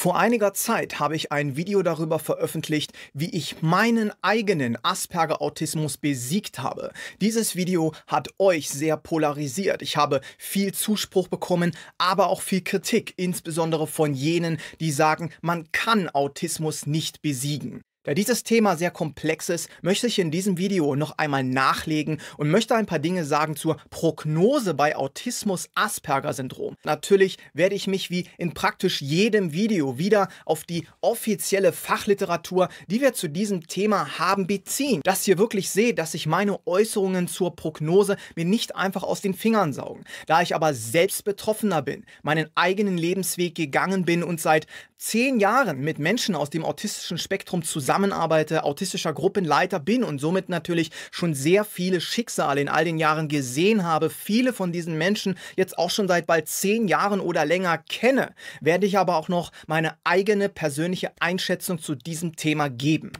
Vor einiger Zeit habe ich ein Video darüber veröffentlicht, wie ich meinen eigenen Asperger-Autismus besiegt habe. Dieses Video hat euch sehr polarisiert. Ich habe viel Zuspruch bekommen, aber auch viel Kritik, insbesondere von jenen, die sagen, man kann Autismus nicht besiegen. Da dieses Thema sehr komplex ist, möchte ich in diesem Video noch einmal nachlegen und möchte ein paar Dinge sagen zur Prognose bei Autismus-Asperger-Syndrom. Natürlich werde ich mich wie in praktisch jedem Video wieder auf die offizielle Fachliteratur, die wir zu diesem Thema haben, beziehen. Dass ihr wirklich seht, dass sich meine Äußerungen zur Prognose mir nicht einfach aus den Fingern saugen. Da ich aber selbst Betroffener bin, meinen eigenen Lebensweg gegangen bin und seit zehn Jahren mit Menschen aus dem autistischen Spektrum zusammen zusammenarbeite, autistischer Gruppenleiter bin und somit natürlich schon sehr viele Schicksale in all den Jahren gesehen habe, viele von diesen Menschen jetzt auch schon seit bald zehn Jahren oder länger kenne, werde ich aber auch noch meine eigene persönliche Einschätzung zu diesem Thema geben.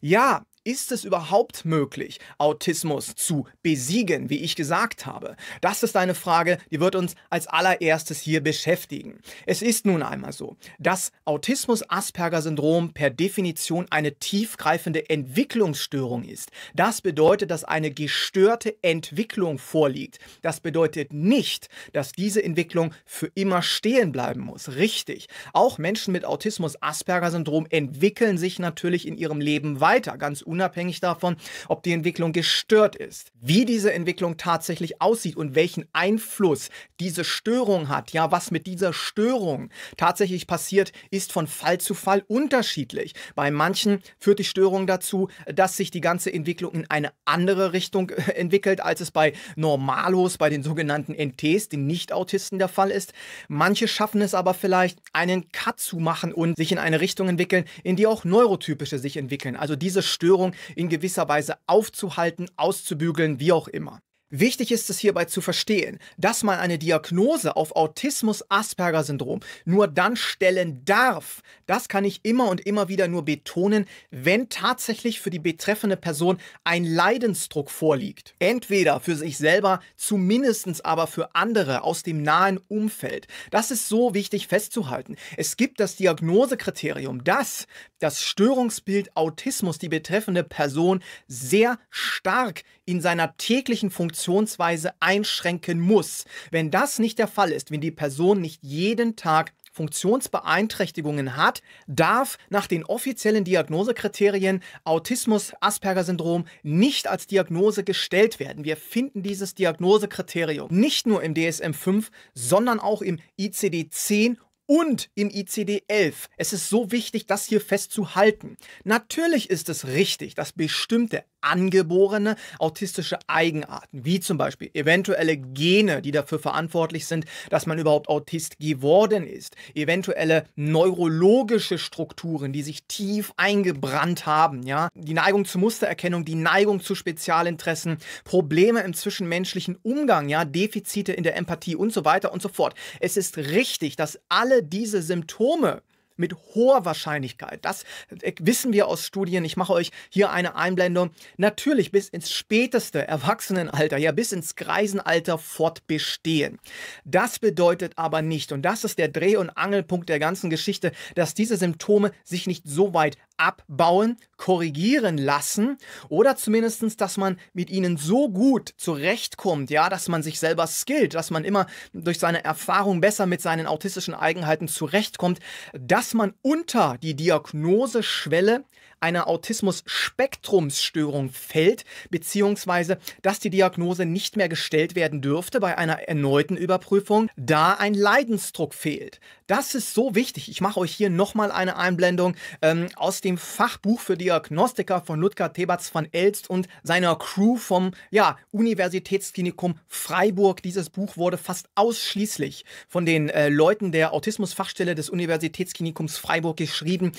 Ja, ist es überhaupt möglich, Autismus zu besiegen, wie ich gesagt habe? Das ist eine Frage, die wird uns als allererstes hier beschäftigen. Es ist nun einmal so, dass Autismus-Asperger-Syndrom per Definition eine tiefgreifende Entwicklungsstörung ist. Das bedeutet, dass eine gestörte Entwicklung vorliegt. Das bedeutet nicht, dass diese Entwicklung für immer stehen bleiben muss. Richtig. Auch Menschen mit Autismus-Asperger-Syndrom entwickeln sich natürlich in ihrem Leben weiter, ganz unabhängig davon, ob die Entwicklung gestört ist. Wie diese Entwicklung tatsächlich aussieht und welchen Einfluss diese Störung hat, ja, was mit dieser Störung tatsächlich passiert, ist von Fall zu Fall unterschiedlich. Bei manchen führt die Störung dazu, dass sich die ganze Entwicklung in eine andere Richtung äh, entwickelt, als es bei Normalos, bei den sogenannten NTs, den Nicht-Autisten der Fall ist. Manche schaffen es aber vielleicht, einen Cut zu machen und sich in eine Richtung entwickeln, in die auch Neurotypische sich entwickeln. Also diese Störung Veränderung in gewisser Weise aufzuhalten, auszubügeln, wie auch immer. Wichtig ist es hierbei zu verstehen, dass man eine Diagnose auf Autismus-Asperger-Syndrom nur dann stellen darf. Das kann ich immer und immer wieder nur betonen, wenn tatsächlich für die betreffende Person ein Leidensdruck vorliegt. Entweder für sich selber, zumindest aber für andere aus dem nahen Umfeld. Das ist so wichtig festzuhalten. Es gibt das Diagnosekriterium, dass das Störungsbild Autismus die betreffende Person sehr stark in seiner täglichen Funktion Funktionsweise einschränken muss. Wenn das nicht der Fall ist, wenn die Person nicht jeden Tag Funktionsbeeinträchtigungen hat, darf nach den offiziellen Diagnosekriterien Autismus Asperger Syndrom nicht als Diagnose gestellt werden. Wir finden dieses Diagnosekriterium nicht nur im DSM-5, sondern auch im ICD-10 und im ICD-11. Es ist so wichtig, das hier festzuhalten. Natürlich ist es richtig, dass bestimmte angeborene autistische Eigenarten, wie zum Beispiel eventuelle Gene, die dafür verantwortlich sind, dass man überhaupt Autist geworden ist, eventuelle neurologische Strukturen, die sich tief eingebrannt haben, ja, die Neigung zur Mustererkennung, die Neigung zu Spezialinteressen, Probleme im zwischenmenschlichen Umgang, ja, Defizite in der Empathie und so weiter und so fort. Es ist richtig, dass alle diese Symptome mit hoher Wahrscheinlichkeit, das äh, wissen wir aus Studien, ich mache euch hier eine Einblendung, natürlich bis ins späteste Erwachsenenalter, ja bis ins Greisenalter fortbestehen. Das bedeutet aber nicht, und das ist der Dreh- und Angelpunkt der ganzen Geschichte, dass diese Symptome sich nicht so weit abbauen, korrigieren lassen oder zumindestens, dass man mit ihnen so gut zurechtkommt, ja, dass man sich selber skillt, dass man immer durch seine Erfahrung besser mit seinen autistischen Eigenheiten zurechtkommt, das dass man unter die Diagnoseschwelle einer Autismus-Spektrumsstörung fällt, beziehungsweise dass die Diagnose nicht mehr gestellt werden dürfte bei einer erneuten Überprüfung, da ein Leidensdruck fehlt. Das ist so wichtig. Ich mache euch hier nochmal eine Einblendung ähm, aus dem Fachbuch für Diagnostiker von Ludger Tebatz von Elst und seiner Crew vom ja, Universitätsklinikum Freiburg. Dieses Buch wurde fast ausschließlich von den äh, Leuten der Autismusfachstelle des Universitätsklinikums Freiburg geschrieben,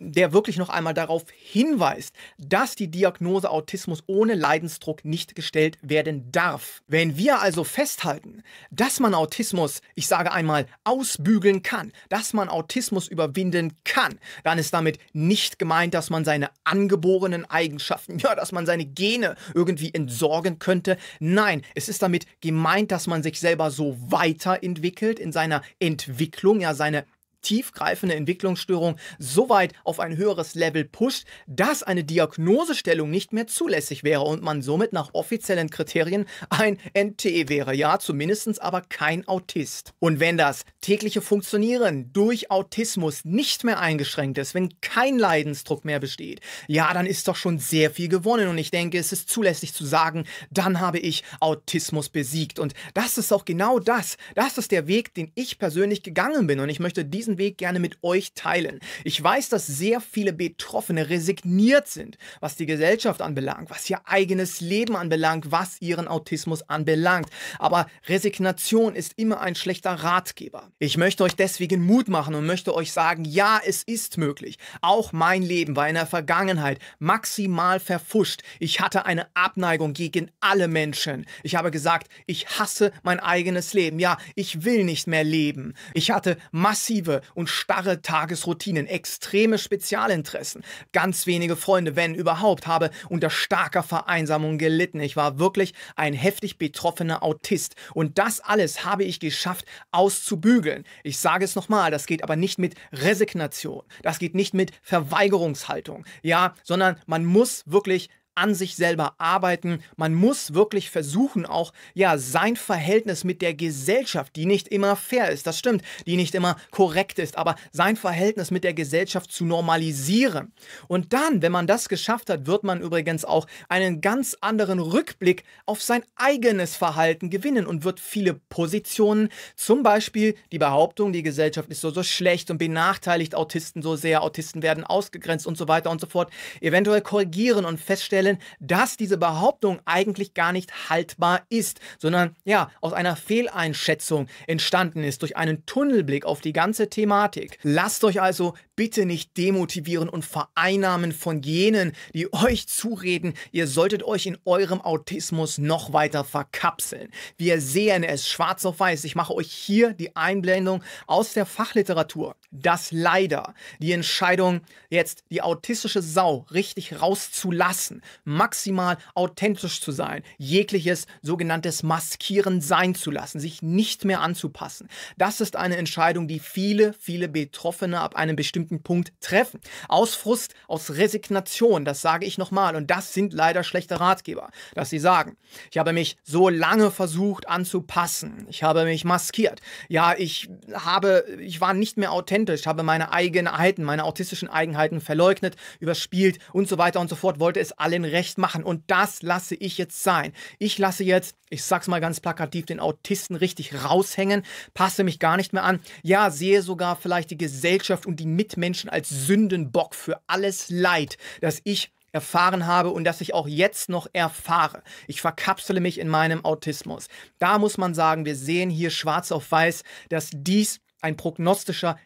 der wirklich noch einmal darauf hinweist, dass die Diagnose Autismus ohne Leidensdruck nicht gestellt werden darf. Wenn wir also festhalten, dass man Autismus, ich sage einmal, ausbügeln kann, dass man Autismus überwinden kann, dann ist damit nicht gemeint, dass man seine angeborenen Eigenschaften, ja, dass man seine Gene irgendwie entsorgen könnte. Nein, es ist damit gemeint, dass man sich selber so weiterentwickelt in seiner Entwicklung, ja, seine tiefgreifende Entwicklungsstörung so weit auf ein höheres Level pusht, dass eine Diagnosestellung nicht mehr zulässig wäre und man somit nach offiziellen Kriterien ein NT e wäre, ja, zumindest aber kein Autist. Und wenn das tägliche Funktionieren durch Autismus nicht mehr eingeschränkt ist, wenn kein Leidensdruck mehr besteht, ja, dann ist doch schon sehr viel gewonnen und ich denke, es ist zulässig zu sagen, dann habe ich Autismus besiegt und das ist auch genau das, das ist der Weg, den ich persönlich gegangen bin und ich möchte diesen diesen Weg gerne mit euch teilen. Ich weiß, dass sehr viele Betroffene resigniert sind, was die Gesellschaft anbelangt, was ihr eigenes Leben anbelangt, was ihren Autismus anbelangt. Aber Resignation ist immer ein schlechter Ratgeber. Ich möchte euch deswegen Mut machen und möchte euch sagen, ja, es ist möglich. Auch mein Leben war in der Vergangenheit maximal verfuscht. Ich hatte eine Abneigung gegen alle Menschen. Ich habe gesagt, ich hasse mein eigenes Leben. Ja, ich will nicht mehr leben. Ich hatte massive und starre Tagesroutinen, extreme Spezialinteressen, ganz wenige Freunde, wenn überhaupt, habe unter starker Vereinsamung gelitten. Ich war wirklich ein heftig betroffener Autist. Und das alles habe ich geschafft auszubügeln. Ich sage es nochmal, das geht aber nicht mit Resignation. Das geht nicht mit Verweigerungshaltung. Ja, sondern man muss wirklich an sich selber arbeiten. Man muss wirklich versuchen, auch ja, sein Verhältnis mit der Gesellschaft, die nicht immer fair ist, das stimmt, die nicht immer korrekt ist, aber sein Verhältnis mit der Gesellschaft zu normalisieren. Und dann, wenn man das geschafft hat, wird man übrigens auch einen ganz anderen Rückblick auf sein eigenes Verhalten gewinnen und wird viele Positionen, zum Beispiel die Behauptung, die Gesellschaft ist so, so schlecht und benachteiligt Autisten so sehr, Autisten werden ausgegrenzt und so weiter und so fort, eventuell korrigieren und feststellen, stellen, dass diese Behauptung eigentlich gar nicht haltbar ist, sondern ja, aus einer Fehleinschätzung entstanden ist durch einen Tunnelblick auf die ganze Thematik. Lasst euch also bitte nicht demotivieren und vereinnahmen von jenen, die euch zureden, ihr solltet euch in eurem Autismus noch weiter verkapseln. Wir sehen es schwarz auf weiß. Ich mache euch hier die Einblendung aus der Fachliteratur, dass leider die Entscheidung, jetzt die autistische Sau richtig rauszulassen, maximal authentisch zu sein, jegliches sogenanntes Maskieren sein zu lassen, sich nicht mehr anzupassen. Das ist eine Entscheidung, die viele, viele Betroffene ab einem bestimmten bestimmten Punkt treffen. Aus Frust, aus Resignation, das sage ich nochmal. Und das sind leider schlechte Ratgeber, dass sie sagen, ich habe mich so lange versucht anzupassen. Ich habe mich maskiert. Ja, ich habe, ich war nicht mehr authentisch, habe meine Eigenheiten, meine autistischen Eigenheiten verleugnet, überspielt und so weiter und so fort, wollte es allen recht machen. Und das lasse ich jetzt sein. Ich lasse jetzt, ich sag's mal ganz plakativ, den Autisten richtig raushängen, passe mich gar nicht mehr an. Ja, sehe sogar vielleicht die Gesellschaft und die Mitmenschen Menschen als Sündenbock für alles Leid, das ich erfahren habe und das ich auch jetzt noch erfahre. Ich verkapsele mich in meinem Autismus. Da muss man sagen, wir sehen hier schwarz auf weiß, dass dies ein prognostischer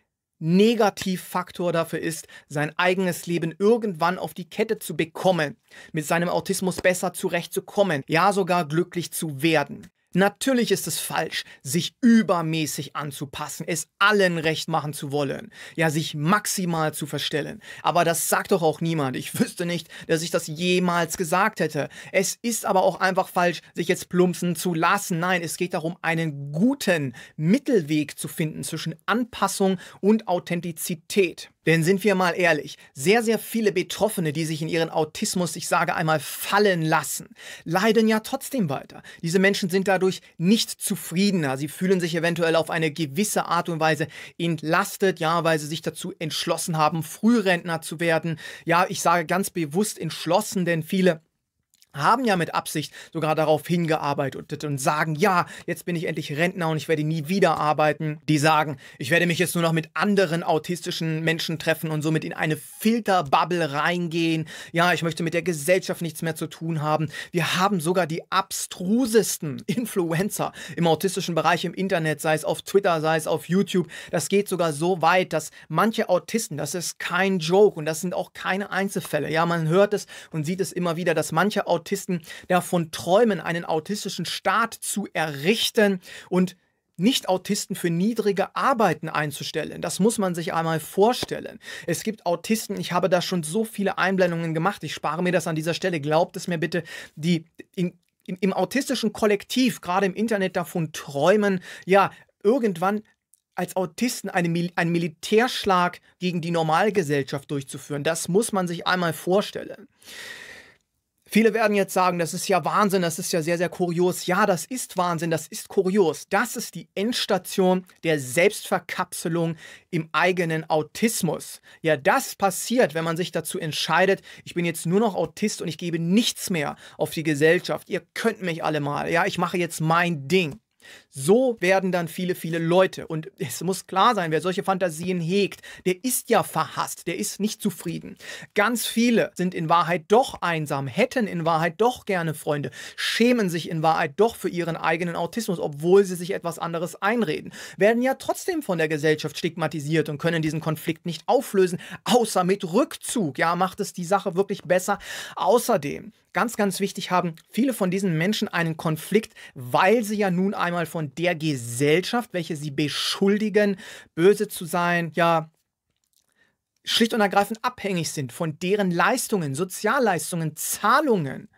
Negativfaktor dafür ist, sein eigenes Leben irgendwann auf die Kette zu bekommen, mit seinem Autismus besser zurechtzukommen, ja sogar glücklich zu werden. Natürlich ist es falsch, sich übermäßig anzupassen, es allen recht machen zu wollen, ja, sich maximal zu verstellen. Aber das sagt doch auch niemand. Ich wüsste nicht, dass ich das jemals gesagt hätte. Es ist aber auch einfach falsch, sich jetzt plumpsen zu lassen. Nein, es geht darum, einen guten Mittelweg zu finden zwischen Anpassung und Authentizität. Denn sind wir mal ehrlich, sehr, sehr viele Betroffene, die sich in ihren Autismus, ich sage einmal, fallen lassen, leiden ja trotzdem weiter. Diese Menschen sind dadurch nicht zufriedener. Sie fühlen sich eventuell auf eine gewisse Art und Weise entlastet, ja, weil sie sich dazu entschlossen haben, Frührentner zu werden. Ja, ich sage ganz bewusst entschlossen, denn viele haben ja mit Absicht sogar darauf hingearbeitet und sagen, ja, jetzt bin ich endlich Rentner und ich werde nie wieder arbeiten. Die sagen, ich werde mich jetzt nur noch mit anderen autistischen Menschen treffen und somit in eine Filterbubble reingehen. Ja, ich möchte mit der Gesellschaft nichts mehr zu tun haben. Wir haben sogar die abstrusesten Influencer im autistischen Bereich im Internet, sei es auf Twitter, sei es auf YouTube. Das geht sogar so weit, dass manche Autisten, das ist kein Joke und das sind auch keine Einzelfälle. Ja, man hört es und sieht es immer wieder, dass manche Autisten Autisten davon träumen, einen autistischen Staat zu errichten und nicht-Autisten für niedrige Arbeiten einzustellen. Das muss man sich einmal vorstellen. Es gibt Autisten, ich habe da schon so viele Einblendungen gemacht, ich spare mir das an dieser Stelle, glaubt es mir bitte, die in, in, im autistischen Kollektiv, gerade im Internet, davon träumen, ja, irgendwann als Autisten einen, einen Militärschlag gegen die Normalgesellschaft durchzuführen. Das muss man sich einmal vorstellen. Viele werden jetzt sagen, das ist ja Wahnsinn, das ist ja sehr, sehr kurios. Ja, das ist Wahnsinn, das ist kurios. Das ist die Endstation der Selbstverkapselung im eigenen Autismus. Ja, das passiert, wenn man sich dazu entscheidet, ich bin jetzt nur noch Autist und ich gebe nichts mehr auf die Gesellschaft. Ihr könnt mich alle mal. Ja, ich mache jetzt mein Ding. So werden dann viele, viele Leute. Und es muss klar sein, wer solche Fantasien hegt, der ist ja verhasst, der ist nicht zufrieden. Ganz viele sind in Wahrheit doch einsam, hätten in Wahrheit doch gerne Freunde, schämen sich in Wahrheit doch für ihren eigenen Autismus, obwohl sie sich etwas anderes einreden, werden ja trotzdem von der Gesellschaft stigmatisiert und können diesen Konflikt nicht auflösen, außer mit Rückzug. Ja, macht es die Sache wirklich besser. Außerdem ganz, ganz wichtig, haben viele von diesen Menschen einen Konflikt, weil sie ja nun einmal von der Gesellschaft, welche sie beschuldigen, böse zu sein, ja, schlicht und ergreifend abhängig sind von deren Leistungen, Sozialleistungen, Zahlungen.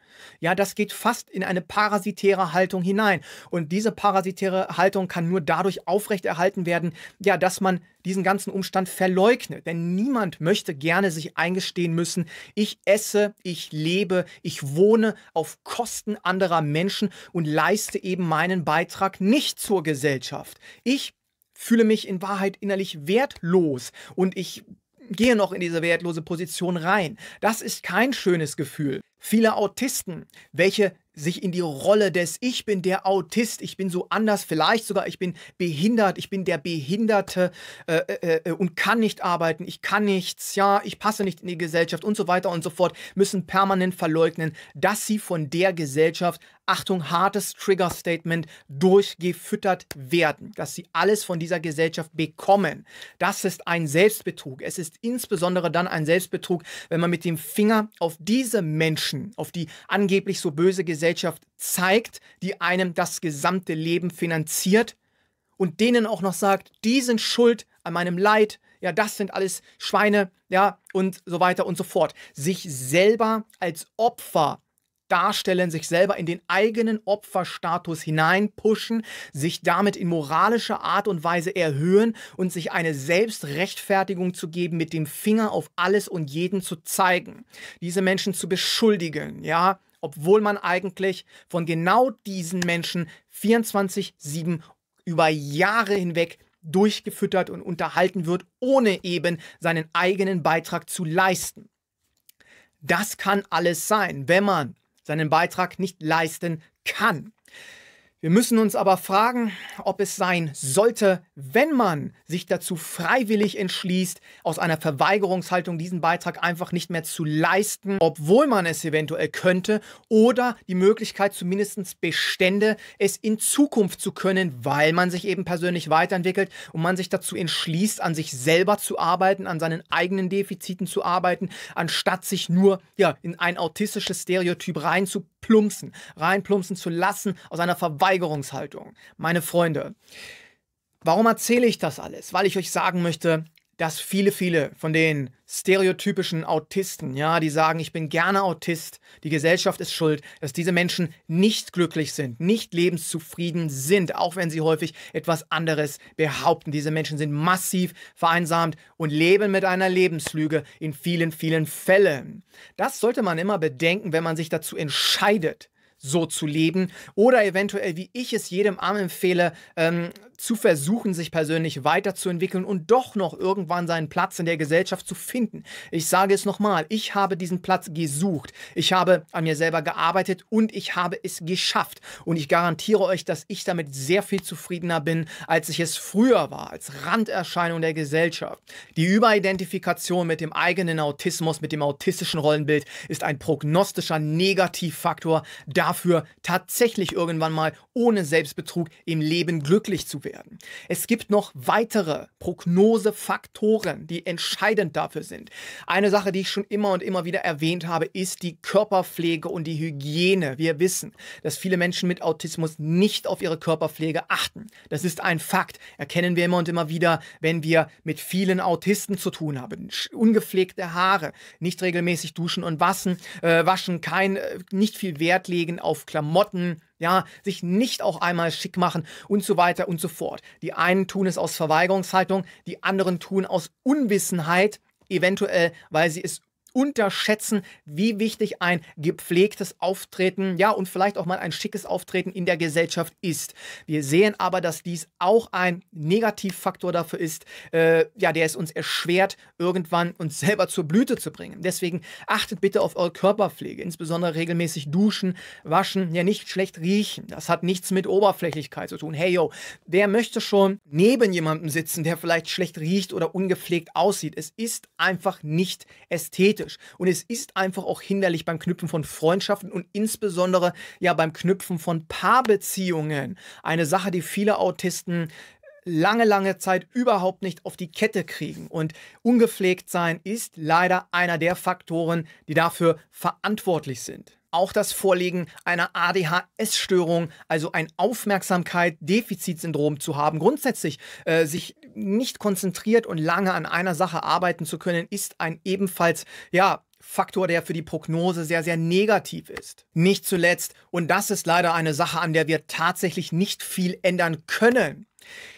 Ja, das geht fast in eine parasitäre Haltung hinein. Und diese parasitäre Haltung kann nur dadurch aufrechterhalten werden, ja, dass man diesen ganzen Umstand verleugnet. Denn niemand möchte gerne sich eingestehen müssen, ich esse, ich lebe, ich wohne auf Kosten anderer Menschen und leiste eben meinen Beitrag nicht zur Gesellschaft. Ich fühle mich in Wahrheit innerlich wertlos und ich gehe noch in diese wertlose Position rein. Das ist kein schönes Gefühl viele Autisten, welche sich in die Rolle des Ich bin der Autist, ich bin so anders, vielleicht sogar ich bin behindert, ich bin der Behinderte äh, äh, äh, und kann nicht arbeiten, ich kann nichts, ja, ich passe nicht in die Gesellschaft und so weiter und so fort, müssen permanent verleugnen, dass sie von der Gesellschaft, Achtung, hartes Trigger-Statement, durchgefüttert werden, dass sie alles von dieser Gesellschaft bekommen. Das ist ein Selbstbetrug. Es ist insbesondere dann ein Selbstbetrug, wenn man mit dem Finger auf diese Menschen, auf die angeblich so böse Gesellschaft, Gesellschaft zeigt, die einem das gesamte Leben finanziert und denen auch noch sagt, die sind schuld an meinem Leid, ja, das sind alles Schweine, ja, und so weiter und so fort. Sich selber als Opfer darstellen, sich selber in den eigenen Opferstatus hineinpushen, sich damit in moralischer Art und Weise erhöhen und sich eine Selbstrechtfertigung zu geben, mit dem Finger auf alles und jeden zu zeigen, diese Menschen zu beschuldigen, ja, obwohl man eigentlich von genau diesen Menschen 24-7 über Jahre hinweg durchgefüttert und unterhalten wird, ohne eben seinen eigenen Beitrag zu leisten. Das kann alles sein, wenn man seinen Beitrag nicht leisten kann. Wir müssen uns aber fragen, ob es sein sollte, wenn man sich dazu freiwillig entschließt, aus einer Verweigerungshaltung diesen Beitrag einfach nicht mehr zu leisten, obwohl man es eventuell könnte, oder die Möglichkeit zumindest bestände, es in Zukunft zu können, weil man sich eben persönlich weiterentwickelt und man sich dazu entschließt, an sich selber zu arbeiten, an seinen eigenen Defiziten zu arbeiten, anstatt sich nur ja, in ein autistisches Stereotyp reinzupassen plumpsen, reinplumpsen zu lassen aus einer Verweigerungshaltung. Meine Freunde, warum erzähle ich das alles? Weil ich euch sagen möchte, dass viele, viele von den stereotypischen Autisten, ja, die sagen, ich bin gerne Autist, die Gesellschaft ist schuld, dass diese Menschen nicht glücklich sind, nicht lebenszufrieden sind, auch wenn sie häufig etwas anderes behaupten. Diese Menschen sind massiv vereinsamt und leben mit einer Lebenslüge in vielen, vielen Fällen. Das sollte man immer bedenken, wenn man sich dazu entscheidet, so zu leben oder eventuell, wie ich es jedem Arm empfehle, ähm, zu versuchen, sich persönlich weiterzuentwickeln und doch noch irgendwann seinen Platz in der Gesellschaft zu finden. Ich sage es nochmal, ich habe diesen Platz gesucht. Ich habe an mir selber gearbeitet und ich habe es geschafft. Und ich garantiere euch, dass ich damit sehr viel zufriedener bin, als ich es früher war, als Randerscheinung der Gesellschaft. Die Überidentifikation mit dem eigenen Autismus, mit dem autistischen Rollenbild ist ein prognostischer Negativfaktor dafür, dafür, tatsächlich irgendwann mal ohne Selbstbetrug im Leben glücklich zu werden. Es gibt noch weitere Prognosefaktoren, die entscheidend dafür sind. Eine Sache, die ich schon immer und immer wieder erwähnt habe, ist die Körperpflege und die Hygiene. Wir wissen, dass viele Menschen mit Autismus nicht auf ihre Körperpflege achten. Das ist ein Fakt. Erkennen wir immer und immer wieder, wenn wir mit vielen Autisten zu tun haben. Ungepflegte Haare, nicht regelmäßig duschen und waschen, äh, waschen kein, äh, nicht viel Wert legen auf Klamotten, ja, sich nicht auch einmal schick machen und so weiter und so fort. Die einen tun es aus Verweigerungshaltung, die anderen tun aus Unwissenheit, eventuell, weil sie es unterschätzen, wie wichtig ein gepflegtes Auftreten, ja, und vielleicht auch mal ein schickes Auftreten in der Gesellschaft ist. Wir sehen aber, dass dies auch ein Negativfaktor dafür ist, äh, ja, der es uns erschwert, irgendwann uns selber zur Blüte zu bringen. Deswegen achtet bitte auf eure Körperpflege, insbesondere regelmäßig duschen, waschen, ja, nicht schlecht riechen. Das hat nichts mit Oberflächlichkeit zu tun. Hey, yo, wer möchte schon neben jemandem sitzen, der vielleicht schlecht riecht oder ungepflegt aussieht? Es ist einfach nicht ästhetisch kritisch. Und es ist einfach auch hinderlich beim Knüpfen von Freundschaften und insbesondere ja beim Knüpfen von Paarbeziehungen. Eine Sache, die viele Autisten lange, lange Zeit überhaupt nicht auf die Kette kriegen. Und ungepflegt sein ist leider einer der Faktoren, die dafür verantwortlich sind auch das Vorliegen einer ADHS-Störung, also ein Aufmerksamkeit-Defizitsyndrom zu haben. Grundsätzlich äh, sich nicht konzentriert und lange an einer Sache arbeiten zu können, ist ein ebenfalls, ja, Faktor, der für die Prognose sehr, sehr negativ ist. Nicht zuletzt, und das ist leider eine Sache, an der wir tatsächlich nicht viel ändern können,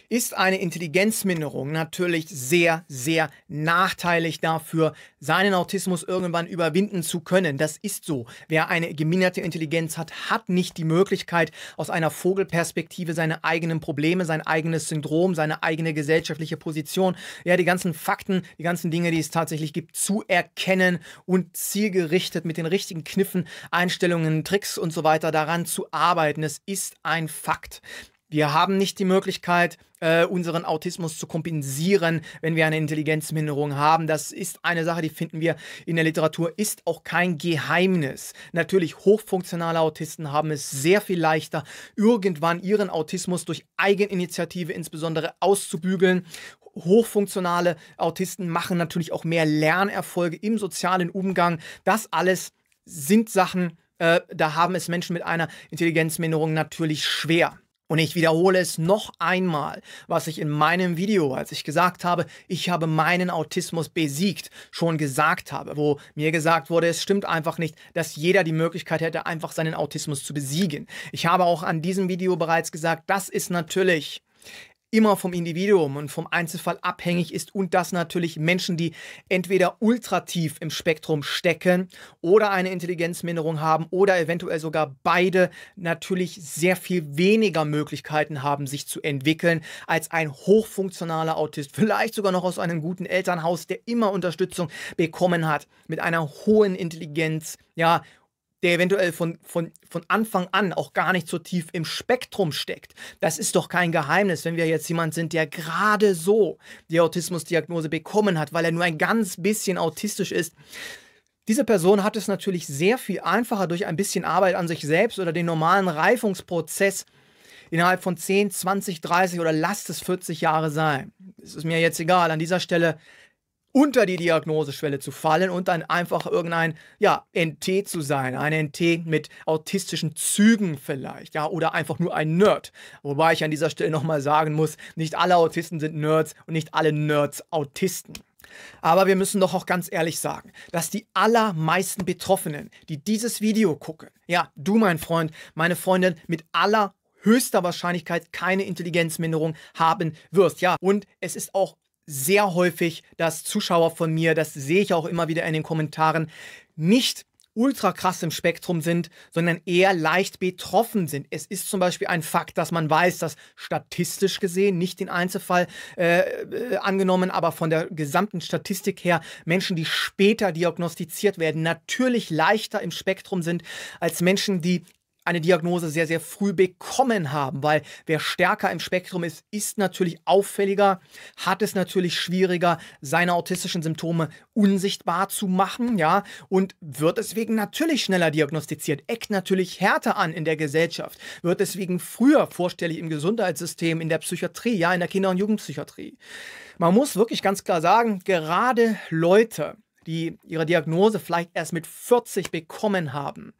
ist eine Intelligenzminderung natürlich sehr, sehr nachteilig dafür, seinen Autismus irgendwann überwinden zu können. Das ist so. Wer eine geminderte Intelligenz hat, hat nicht die Möglichkeit, aus einer Vogelperspektive seine eigenen Probleme, sein eigenes Syndrom, seine eigene gesellschaftliche Position, ja, die ganzen Fakten, die ganzen Dinge, die es tatsächlich gibt, zu erkennen und zielgerichtet mit den richtigen Kniffen, Einstellungen, Tricks und so weiter daran zu arbeiten. Es ist ein Fakt. Wir haben nicht die Möglichkeit, äh, unseren Autismus zu kompensieren, wenn wir eine Intelligenzminderung haben. Das ist eine Sache, die finden wir in der Literatur, ist auch kein Geheimnis. Natürlich, hochfunktionale Autisten haben es sehr viel leichter, irgendwann ihren Autismus durch Eigeninitiative insbesondere auszubügeln hochfunktionale Autisten machen natürlich auch mehr Lernerfolge im sozialen Umgang. Das alles sind Sachen, äh, da haben es Menschen mit einer Intelligenzminderung natürlich schwer. Und ich wiederhole es noch einmal, was ich in meinem Video, als ich gesagt habe, ich habe meinen Autismus besiegt, schon gesagt habe, wo mir gesagt wurde, es stimmt einfach nicht, dass jeder die Möglichkeit hätte, einfach seinen Autismus zu besiegen. Ich habe auch an diesem Video bereits gesagt, das ist natürlich immer vom Individuum und vom Einzelfall abhängig ist und das natürlich Menschen, die entweder ultratief im Spektrum stecken oder eine Intelligenzminderung haben oder eventuell sogar beide natürlich sehr viel weniger Möglichkeiten haben, sich zu entwickeln als ein hochfunktionaler Autist, vielleicht sogar noch aus einem guten Elternhaus, der immer Unterstützung bekommen hat mit einer hohen Intelligenz, ja, der eventuell von, von, von Anfang an auch gar nicht so tief im Spektrum steckt. Das ist doch kein Geheimnis, wenn wir jetzt jemand sind, der gerade so die Autismusdiagnose bekommen hat, weil er nur ein ganz bisschen autistisch ist. Diese Person hat es natürlich sehr viel einfacher durch ein bisschen Arbeit an sich selbst oder den normalen Reifungsprozess innerhalb von 10, 20, 30 oder lasst es 40 Jahre sein. Es ist mir jetzt egal. An dieser Stelle unter die Diagnoseschwelle zu fallen und dann einfach irgendein ja, NT zu sein, ein NT mit autistischen Zügen vielleicht, ja, oder einfach nur ein Nerd. Wobei ich an dieser Stelle nochmal sagen muss, nicht alle Autisten sind Nerds und nicht alle Nerds Autisten. Aber wir müssen doch auch ganz ehrlich sagen, dass die allermeisten Betroffenen, die dieses Video gucken, ja, du mein Freund, meine Freundin, mit aller höchster Wahrscheinlichkeit keine Intelligenzminderung haben wirst. Ja, und es ist auch sehr häufig, dass Zuschauer von mir, das sehe ich auch immer wieder in den Kommentaren, nicht ultra krass im Spektrum sind, sondern eher leicht betroffen sind. Es ist zum Beispiel ein Fakt, dass man weiß, dass statistisch gesehen, nicht den Einzelfall äh, äh, angenommen, aber von der gesamten Statistik her, Menschen, die später diagnostiziert werden, natürlich leichter im Spektrum sind als Menschen, die eine Diagnose sehr, sehr früh bekommen haben, weil wer stärker im Spektrum ist, ist natürlich auffälliger, hat es natürlich schwieriger, seine autistischen Symptome unsichtbar zu machen, ja, und wird deswegen natürlich schneller diagnostiziert, eckt natürlich härter an in der Gesellschaft, wird deswegen früher vorstellig im Gesundheitssystem, in der Psychiatrie, ja, in der Kinder- und Jugendpsychiatrie. Man muss wirklich ganz klar sagen, gerade Leute, die ihre Diagnose vielleicht erst mit 40 bekommen haben,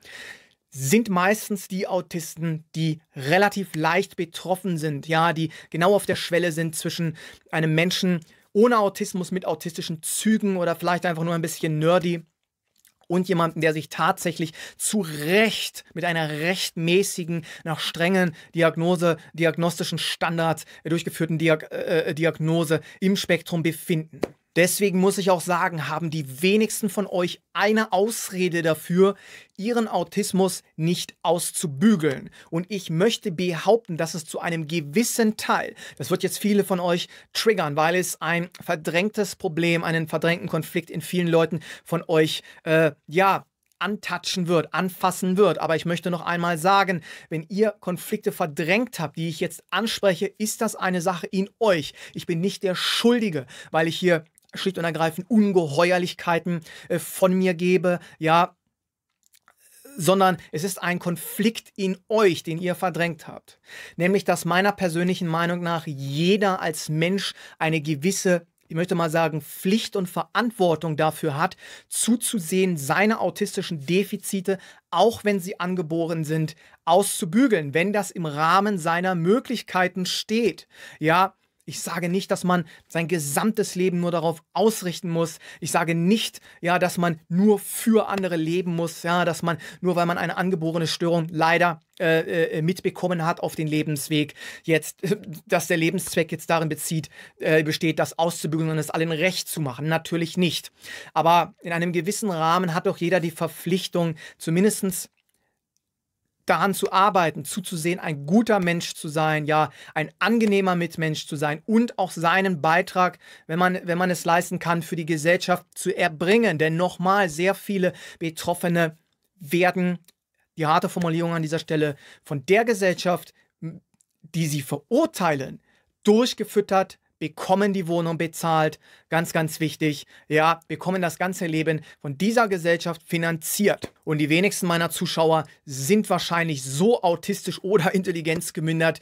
sind meistens die Autisten, die relativ leicht betroffen sind, ja, die genau auf der Schwelle sind zwischen einem Menschen ohne Autismus mit autistischen Zügen oder vielleicht einfach nur ein bisschen nerdy und jemanden, der sich tatsächlich zu Recht mit einer rechtmäßigen, nach strengen Diagnose, diagnostischen Standards äh, durchgeführten Diag äh, äh, Diagnose im Spektrum befinden. Deswegen muss ich auch sagen, haben die wenigsten von euch eine Ausrede dafür, ihren Autismus nicht auszubügeln. Und ich möchte behaupten, dass es zu einem gewissen Teil, das wird jetzt viele von euch triggern, weil es ein verdrängtes Problem, einen verdrängten Konflikt in vielen Leuten von euch, äh, ja, antatschen wird, anfassen wird. Aber ich möchte noch einmal sagen, wenn ihr Konflikte verdrängt habt, die ich jetzt anspreche, ist das eine Sache in euch. Ich bin nicht der Schuldige, weil ich hier schlicht und ergreifend Ungeheuerlichkeiten äh, von mir gebe, ja, sondern es ist ein Konflikt in euch, den ihr verdrängt habt. Nämlich, dass meiner persönlichen Meinung nach jeder als Mensch eine gewisse ich möchte mal sagen, Pflicht und Verantwortung dafür hat, zuzusehen, seine autistischen Defizite, auch wenn sie angeboren sind, auszubügeln, wenn das im Rahmen seiner Möglichkeiten steht. Ja, ich sage nicht, dass man sein gesamtes Leben nur darauf ausrichten muss. Ich sage nicht, ja, dass man nur für andere leben muss, ja, dass man nur weil man eine angeborene Störung leider äh, äh mitbekommen hat auf den Lebensweg, jetzt, dass der Lebenszweck jetzt darin bezieht, äh, besteht, das auszubügeln und es allen recht zu machen. Natürlich nicht. Aber in einem gewissen Rahmen hat doch jeder die Verpflichtung, zumindestens daran zu arbeiten, zuzusehen, ein guter Mensch zu sein, ja, ein angenehmer Mitmensch zu sein und auch seinen Beitrag, wenn man, wenn man es leisten kann, für die Gesellschaft zu erbringen. Denn nochmal, sehr viele Betroffene werden, die harte Formulierung an dieser Stelle, von der Gesellschaft, die sie verurteilen, durchgefüttert, bekommen die Wohnung bezahlt, ganz, ganz wichtig, ja, bekommen das ganze Leben von dieser Gesellschaft finanziert. Und die wenigsten meiner Zuschauer sind wahrscheinlich so autistisch oder intelligenzgemindert,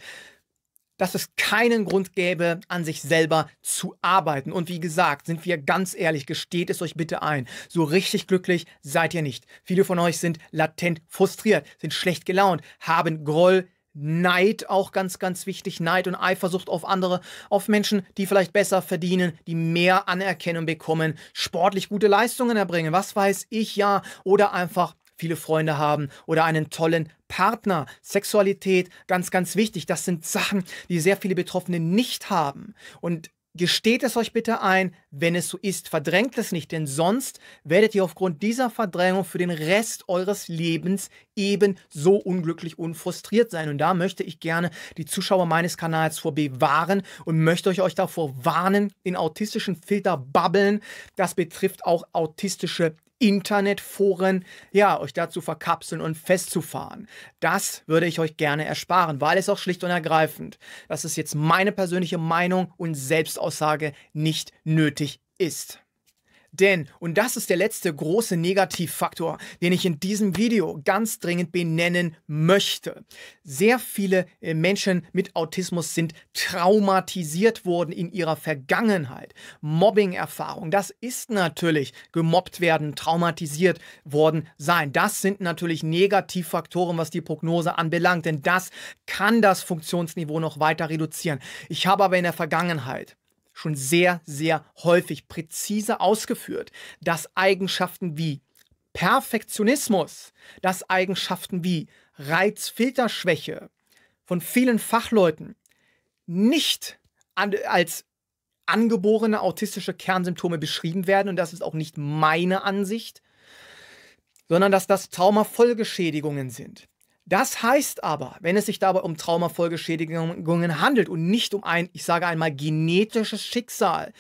dass es keinen Grund gäbe, an sich selber zu arbeiten. Und wie gesagt, sind wir ganz ehrlich, gesteht es euch bitte ein. So richtig glücklich seid ihr nicht. Viele von euch sind latent frustriert, sind schlecht gelaunt, haben Groll, Neid auch ganz, ganz wichtig. Neid und Eifersucht auf andere, auf Menschen, die vielleicht besser verdienen, die mehr Anerkennung bekommen, sportlich gute Leistungen erbringen, was weiß ich ja, oder einfach viele Freunde haben oder einen tollen Partner. Sexualität, ganz, ganz wichtig. Das sind Sachen, die sehr viele Betroffene nicht haben. Und Gesteht es euch bitte ein, wenn es so ist, verdrängt es nicht, denn sonst werdet ihr aufgrund dieser Verdrängung für den Rest eures Lebens eben so unglücklich und frustriert sein. Und da möchte ich gerne die Zuschauer meines Kanals vor bewahren und möchte euch, euch davor warnen, in autistischen Filterbubbeln, das betrifft auch autistische Internetforen, ja, euch dazu verkapseln und festzufahren. Das würde ich euch gerne ersparen, weil es auch schlicht und ergreifend, das ist jetzt meine persönliche Meinung und Selbstaussage, nicht nötig ist. Denn, und das ist der letzte große Negativfaktor, den ich in diesem Video ganz dringend benennen möchte. Sehr viele äh, Menschen mit Autismus sind traumatisiert worden in ihrer Vergangenheit. Mobbing-Erfahrung, das ist natürlich gemobbt werden, traumatisiert worden sein. Das sind natürlich Negativfaktoren, was die Prognose anbelangt, denn das kann das Funktionsniveau noch weiter reduzieren. Ich habe aber in der Vergangenheit schon sehr, sehr häufig präzise ausgeführt, dass Eigenschaften wie Perfektionismus, dass Eigenschaften wie Reizfilterschwäche von vielen Fachleuten nicht an, als angeborene autistische Kernsymptome beschrieben werden und das ist auch nicht meine Ansicht, sondern dass das Traumafolgeschädigungen sind. Das heißt aber, wenn es sich dabei um Traumafolgeschädigungen handelt und nicht um ein, ich sage einmal, genetisches Schicksal,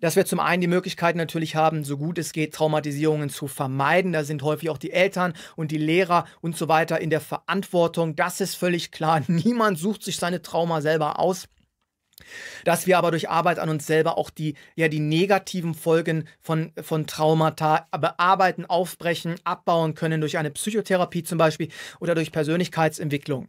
dass wir zum einen die Möglichkeit natürlich haben, so gut es geht, Traumatisierungen zu vermeiden. Da sind häufig auch die Eltern und die Lehrer und so weiter in der Verantwortung. Das ist völlig klar. Niemand sucht sich seine Trauma selber aus dass wir aber durch Arbeit an uns selber auch die, ja, die negativen Folgen von, von Traumata bearbeiten, aufbrechen, abbauen können durch eine Psychotherapie zum Beispiel oder durch Persönlichkeitsentwicklung.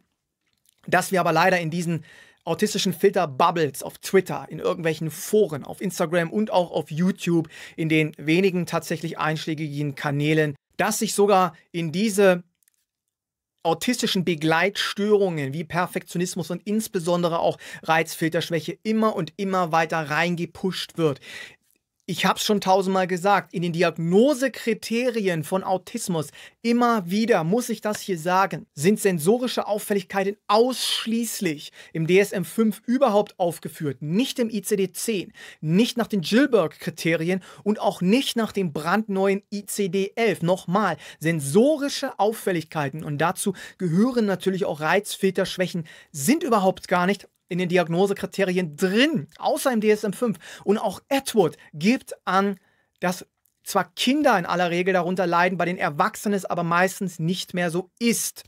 Dass wir aber leider in diesen autistischen Filter-Bubbles auf Twitter, in irgendwelchen Foren, auf Instagram und auch auf YouTube, in den wenigen tatsächlich einschlägigen Kanälen, dass sich sogar in diese autistischen Begleitstörungen wie Perfektionismus und insbesondere auch Reizfilterschwäche immer und immer weiter reingepusht wird ich habe es schon tausendmal gesagt, in den Diagnosekriterien von Autismus, immer wieder muss ich das hier sagen, sind sensorische Auffälligkeiten ausschließlich im DSM-5 überhaupt aufgeführt, nicht im ICD-10, nicht nach den Gilberg-Kriterien und auch nicht nach dem brandneuen ICD-11. Nochmal, sensorische Auffälligkeiten und dazu gehören natürlich auch Reizfilterschwächen, sind überhaupt gar nicht in den Diagnosekriterien drin, außer im DSM-5. Und auch Edward gibt an, dass zwar Kinder in aller Regel darunter leiden, bei den Erwachsenen es aber meistens nicht mehr so ist.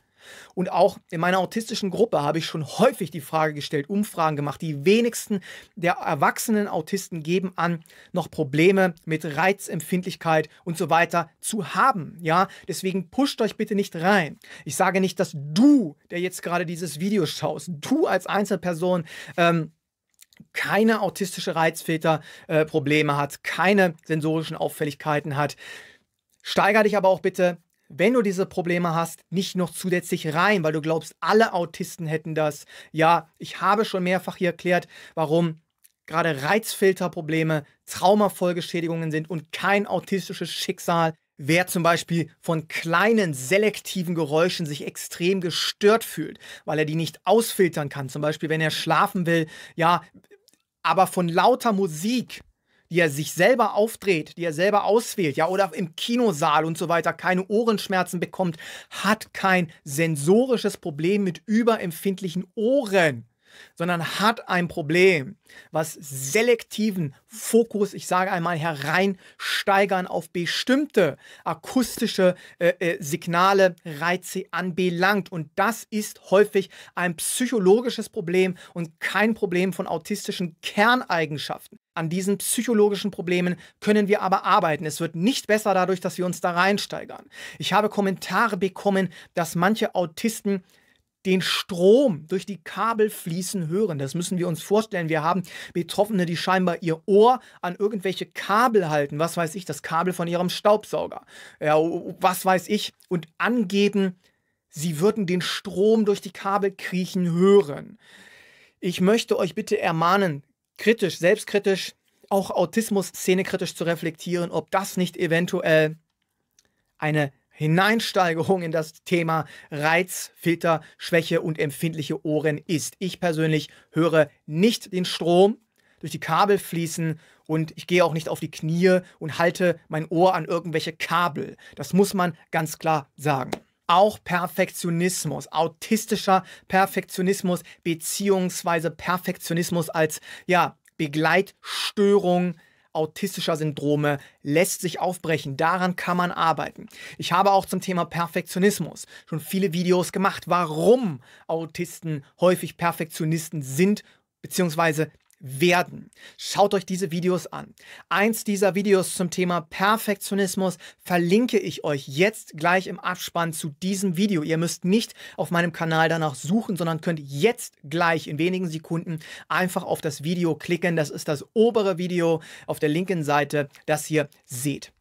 Und auch in meiner autistischen Gruppe habe ich schon häufig die Frage gestellt, Umfragen gemacht. Die wenigsten der erwachsenen Autisten geben an, noch Probleme mit Reizempfindlichkeit und so weiter zu haben. Ja, deswegen pusht euch bitte nicht rein. Ich sage nicht, dass du, der jetzt gerade dieses Video schaust, du als Einzelperson, ähm, keine autistische Reizfilterprobleme äh, hat, keine sensorischen Auffälligkeiten hat. Steiger dich aber auch bitte wenn du diese Probleme hast, nicht noch zusätzlich rein, weil du glaubst, alle Autisten hätten das. Ja, ich habe schon mehrfach hier erklärt, warum gerade Reizfilterprobleme Traumafolgeschädigungen sind und kein autistisches Schicksal. Wer zum Beispiel von kleinen selektiven Geräuschen sich extrem gestört fühlt, weil er die nicht ausfiltern kann, zum Beispiel wenn er schlafen will, ja, aber von lauter Musik die er sich selber aufdreht, die er selber auswählt, ja, oder im Kinosaal und so weiter, keine Ohrenschmerzen bekommt, hat kein sensorisches Problem mit überempfindlichen Ohren sondern hat ein Problem, was selektiven Fokus, ich sage einmal, hereinsteigern auf bestimmte akustische äh, äh, Signale, Reize anbelangt. Und das ist häufig ein psychologisches Problem und kein Problem von autistischen Kerneigenschaften. An diesen psychologischen Problemen können wir aber arbeiten. Es wird nicht besser dadurch, dass wir uns da reinsteigern. Ich habe Kommentare bekommen, dass manche Autisten den Strom durch die Kabel fließen hören. Das müssen wir uns vorstellen. Wir haben Betroffene, die scheinbar ihr Ohr an irgendwelche Kabel halten. Was weiß ich, das Kabel von ihrem Staubsauger. Ja, was weiß ich. Und angeben, sie würden den Strom durch die Kabel kriechen hören. Ich möchte euch bitte ermahnen, kritisch, selbstkritisch, auch Autismus-Szene kritisch zu reflektieren, ob das nicht eventuell eine Hineinsteigerung in das Thema Reiz, Filter, Schwäche und empfindliche Ohren ist. Ich persönlich höre nicht den Strom durch die Kabel fließen und ich gehe auch nicht auf die Knie und halte mein Ohr an irgendwelche Kabel. Das muss man ganz klar sagen auch Perfektionismus, autistischer Perfektionismus beziehungsweise Perfektionismus als ja, Begleitstörung autistischer Syndrome lässt sich aufbrechen. Daran kann man arbeiten. Ich habe auch zum Thema Perfektionismus schon viele Videos gemacht, warum Autisten häufig Perfektionisten sind beziehungsweise werden. Schaut euch diese Videos an. Eins dieser Videos zum Thema Perfektionismus verlinke ich euch jetzt gleich im Abspann zu diesem Video. Ihr müsst nicht auf meinem Kanal danach suchen, sondern könnt jetzt gleich in wenigen Sekunden einfach auf das Video klicken. Das ist das obere Video auf der linken Seite, das ihr seht.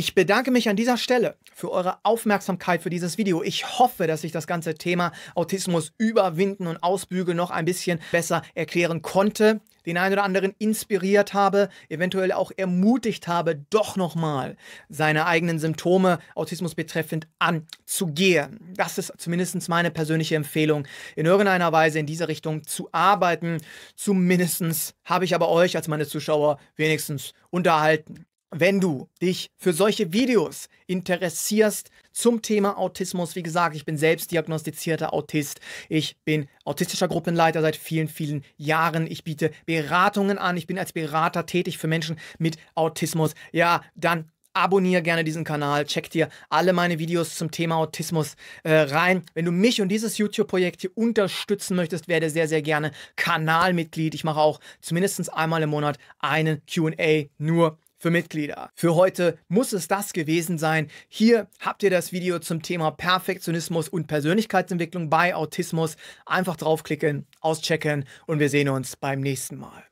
Ich bedanke mich an dieser Stelle für eure Aufmerksamkeit für dieses Video. Ich hoffe, dass ich das ganze Thema Autismus überwinden und ausbügeln noch ein bisschen besser erklären konnte den einen oder anderen inspiriert habe, eventuell auch ermutigt habe, doch nochmal seine eigenen Symptome Autismus betreffend anzugehen. Das ist zumindest meine persönliche Empfehlung, in irgendeiner Weise in diese Richtung zu arbeiten. Zumindest habe ich aber euch als meine Zuschauer wenigstens unterhalten. Wenn du dich für solche Videos interessierst zum Thema Autismus, wie gesagt, ich bin selbst diagnostizierter Autist. Ich bin autistischer Gruppenleiter seit vielen, vielen Jahren. Ich biete Beratungen an. Ich bin als Berater tätig für Menschen mit Autismus. Ja, dann abonniere gerne diesen Kanal, check dir alle meine Videos zum Thema Autismus äh, rein. Wenn du mich und dieses YouTube-Projekt hier unterstützen möchtest, werde sehr, sehr gerne Kanalmitglied. Ich mache auch zumindest einmal im Monat einen QA nur für Mitglieder. Für heute muss es das gewesen sein. Hier habt ihr das Video zum Thema Perfektionismus und Persönlichkeitsentwicklung bei Autismus. Einfach draufklicken, auschecken und wir sehen uns beim nächsten Mal.